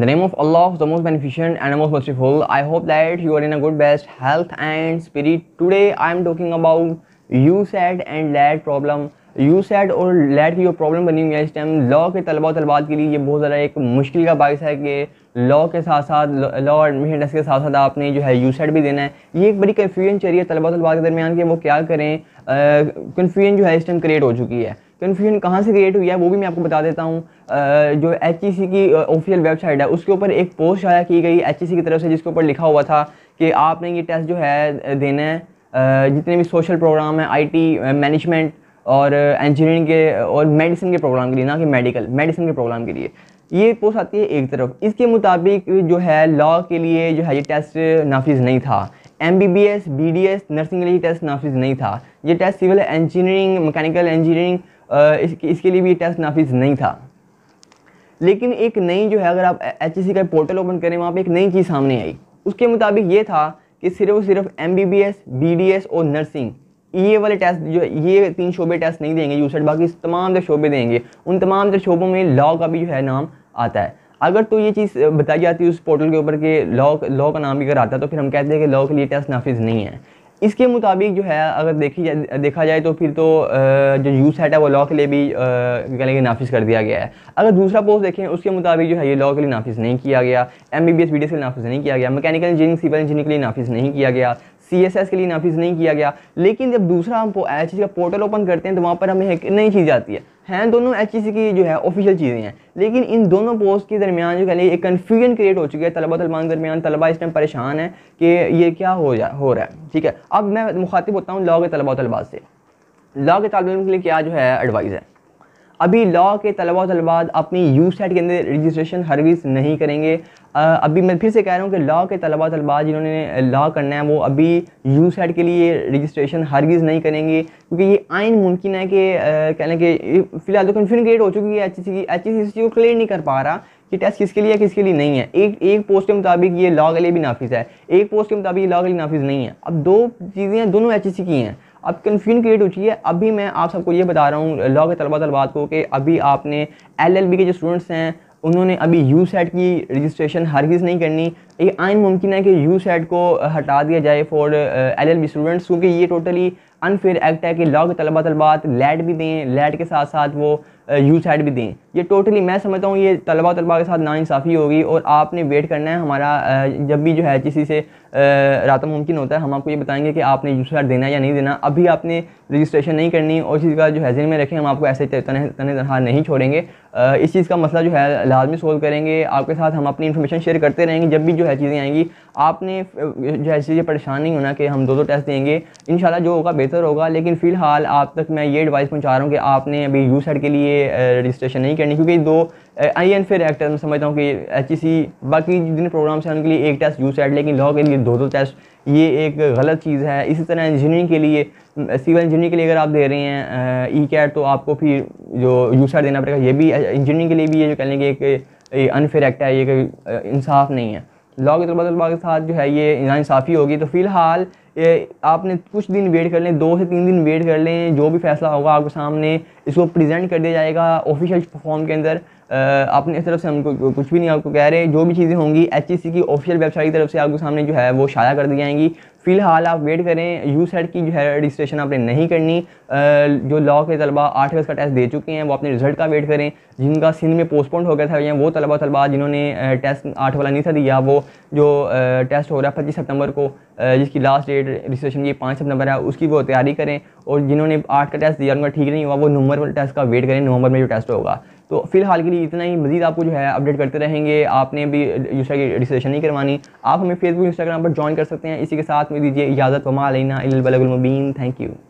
name of Allah the most beneficent and most merciful I hope that you are in a good best health and spirit and I am talking about USAT and LAT problem USAT और LAT की जो problem बनी हुई है इस time law के तलबा तलबात के लिए ये बहुत ज़्यादा एक मुश्किल का बायस है कि लॉ के साथ साथ लॉ एडमिशन टेस्ट के साथ साथ आपने जो है यू सैड भी देना है ये एक बड़ी कन्फ्यूजन चल रही है तलबा तलबा के दरमियान कि वो क्या करें कन्फ्यूजन जो है इस टाइम क्रिएट हो चुकी है कन्फ्यूजन तो कहाँ से क्रिएट हुई है वो भी मैं आपको बता देता हूँ जो एच e की ऑफिशियल वेबसाइट है उसके ऊपर एक पोस्ट शाया की गई एच e की तरफ से जिसके ऊपर लिखा हुआ था कि आपने ये टेस्ट जो है देना है जितने भी सोशल प्रोग्राम हैं आईटी मैनेजमेंट और इंजीनियरिंग के और मेडिसिन के प्रोग्राम के लिए ना कि मेडिकल मेडिसिन के प्रोग्राम के लिए ये पोस्ट आती है एक तरफ इसके मुताबिक जो है लॉ के लिए जो है ये टेस्ट नाफिज नहीं था M B B S B D S nursing के लिए टेस्ट नाफिज नहीं था ये test civil engineering mechanical engineering इसके, इसके लिए भी टेस्ट नाफिज नहीं था लेकिन एक नई जो है अगर आप एच e का पोर्टल ओपन करें वहाँ पर एक नई चीज़ सामने आई उसके मुताबिक ये था कि सिर्फ और सिर्फ M B B S B D S और नर्सिंग ये वाले टेस्ट जो ये तीन शोबे टेस्ट नहीं देंगे यूसेट e बाकी तमाम जो शोबे देंगे उन तमाम जो शोबों में लॉ का भी जो है नाम आता है अगर तो ये चीज़ बताई जाती है उस पोर्टल के ऊपर कि लॉ लॉ का नाम भी अगर आता है तो फिर हम कहते हैं कि लॉ के लिए टेस्ट नाफिज नहीं है इसके मुताबिक जो है अगर देखी जाए देखा जाए तो फिर तो जो यू सेट है वो लॉ के लिए भी कहने के नाफिज कर दिया गया है अगर दूसरा पोस्ट देखें उसके मुताबिक जो है ये लॉ के लिए नाफिज नहीं किया गया एम बी बी एस के लिए नाफिज नहीं किया गया मैकेनिकल इंजीनियरिंग सिविल इंजीनियरिंग के लिए नाफिज नहीं किया गया सी एस एस के लिए नाफिज नहीं किया गया लेकिन जब दूसरा हम एच का पोर्टल ओपन करते हैं तो वहाँ पर हमें एक नई चीज़ आती है हैं दोनों एच की जो है ऑफिशियल चीज़ें हैं लेकिन इन दोनों पोस्ट के दरमियान जो लिए एक कन्फ्यूजन क्रिएट हो चुकी है तलबा तलबा के दरमियान तलबा इस टाइम परेशान है कि ये क्या हो जा हो रहा है ठीक है अब मैं मुखातिब होता हूँ लॉ के तलबा तलबा से लॉ के तलब के लिए क्या जो है एडवाइस है अभी लॉ के तलबा तलबात अपनी यू सेट के अंदर रजिस्ट्रेशन हरगिज नहीं करेंगे अभी मैं फिर से कह रहा हूँ कि लॉ के तलबा तलबा जिन्होंने लॉ करना है वो अभी यू सेट के लिए रजिस्ट्रेशन हरगिज़ नहीं करेंगे क्योंकि ये आइन मुमकिन है कि कहने के फिलहाल तो कन्फ्यूजन क्रिएट हो चुकी है एच की एच सी सी को क्लियर नहीं कर पा रहा कि टेस्ट किसके लिए है किसके लिए नहीं है एक एक पोस्ट के मुताबिक ये लॉ के लिए भी नाफिज है एक पोस्ट के मुताबिक ये लॉ के लिए नाफिज नहीं है अब दो चीज़ें दोनों एच की हैं अब कन्फ्यूजन क्रिएट हो चुकी है अभी मैं आप सबको ये बता रहा हूँ लॉ के तलबा तलबात को कि अभी आपने एलएलबी के जो स्टूडेंट्स हैं उन्होंने अभी यू सेट की रजिस्ट्रेशन हरगिज़ नहीं करनी ये आयन मुमकिन है कि यू सेट को हटा दिया जाए for L L B students क्योंकि ये टोटली अनफेयर एक्ट है कि लॉ के तलबा तलबात लैड भी दें लैड के साथ साथ वो यू साइड भी दें ये टोटली मैं समझता हूँ ये तलबा तलबा के साथ नाानसाफ़ी होगी और आपने वेट करना है हमारा जब भी जो है किसी से रातों मुमकिन होता है हम आपको ये बताएंगे कि आपने यू साइड देना है या नहीं देना अभी आपने रजिस्ट्रेशन नहीं करनी और चीज़ का जो है जिन में रखें हम आपको ऐसे तने तने तनहा नहीं छोड़ेंगे इस चीज़ का मसला जो है लाजमी सोल्व करेंगे आपके साथ हम अपनी इन्फॉर्मेशन शेयर करते रहेंगे जब भी जो है चीज़ें आएँगी आपने जो है चीज़ें परेशान नहीं होना कि हम दो दो टेस्ट देंगे इन जो होगा बेहतर बेहतर होगा लेकिन फ़िलहाल आप तक मैं ये एडवाइस पहुंचा रहा हूँ कि आपने अभी यू सेट के लिए रजिस्ट्रेशन नहीं करनी क्योंकि दो आई एन फिर एक्टर मैं समझता हूँ कि एच e बाकी जितने प्रोग्राम्स हैं उनके लिए एक टेस्ट यू सेट लेकिन लॉ के लिए दो दो टेस्ट ये एक गलत चीज़ है इसी तरह इंजीनियरिंग के लिए सिविल इंजीनियरिंग के लिए अगर आप दे रहे हैं ई कैट e तो आपको फिर जो यू सेट देना पड़ेगा ये भी इंजीनियरिंग के लिए भी ये जो कह लेंगे एक अनफेयर एक्ट है ये इंसाफ नहीं है लॉ के तलबा तलबा के साथ जो है ये नासाफ़ी होगी तो फ़िलहाल ये आपने कुछ दिन वेट कर लें दो से तीन दिन वेट कर लें जो भी फैसला होगा आपके सामने इसको प्रेजेंट कर दिया जाएगा ऑफिशियल फॉर्म के अंदर आपने इस तरफ से हमको कुछ भी नहीं आपको कह रहे जो भी चीज़ें होंगी एच e की ऑफिशियल वेबसाइट की तरफ से आपके सामने जो है वो शाया कर दी जाएंगी फ़िलहाल आप वेट करें यू सेट की जो है रजिस्ट्रेशन आपने नहीं करनी जो लॉ के तलबा आठ अगस्त का टेस्ट दे चुके हैं वो अपने रिजल्ट का वेट करें जिनका सिंध में पोस्टपोन हो गया था या वो तलबा तलबा जिन्होंने टेस्ट आठ वाला नहीं था दिया वो जो टेस्ट हो रहा है पच्चीस सितंबर को जिसकी लास्ट डेट रिलेटेड एसोसिएशन की पाँच सब नंबर है उसकी वो तैयारी करें और जिन्होंने आठ का टेस्ट दिया उनका ठीक नहीं हुआ वो नवंबर वाले टेस्ट का वेट करें नवंबर में जो टेस्ट होगा तो फिलहाल के लिए इतना ही मजीद आपको जो है अपडेट करते रहेंगे आपने भी दूसरा की रजिस्ट्रेशन नहीं करवानी आप हमें फेसबुक इंस्टाग्राम पर ज्वाइन कर सकते हैं इसी के साथ में दीजिए इजाज़त वमा अलना अलबलमबीन थैंक यू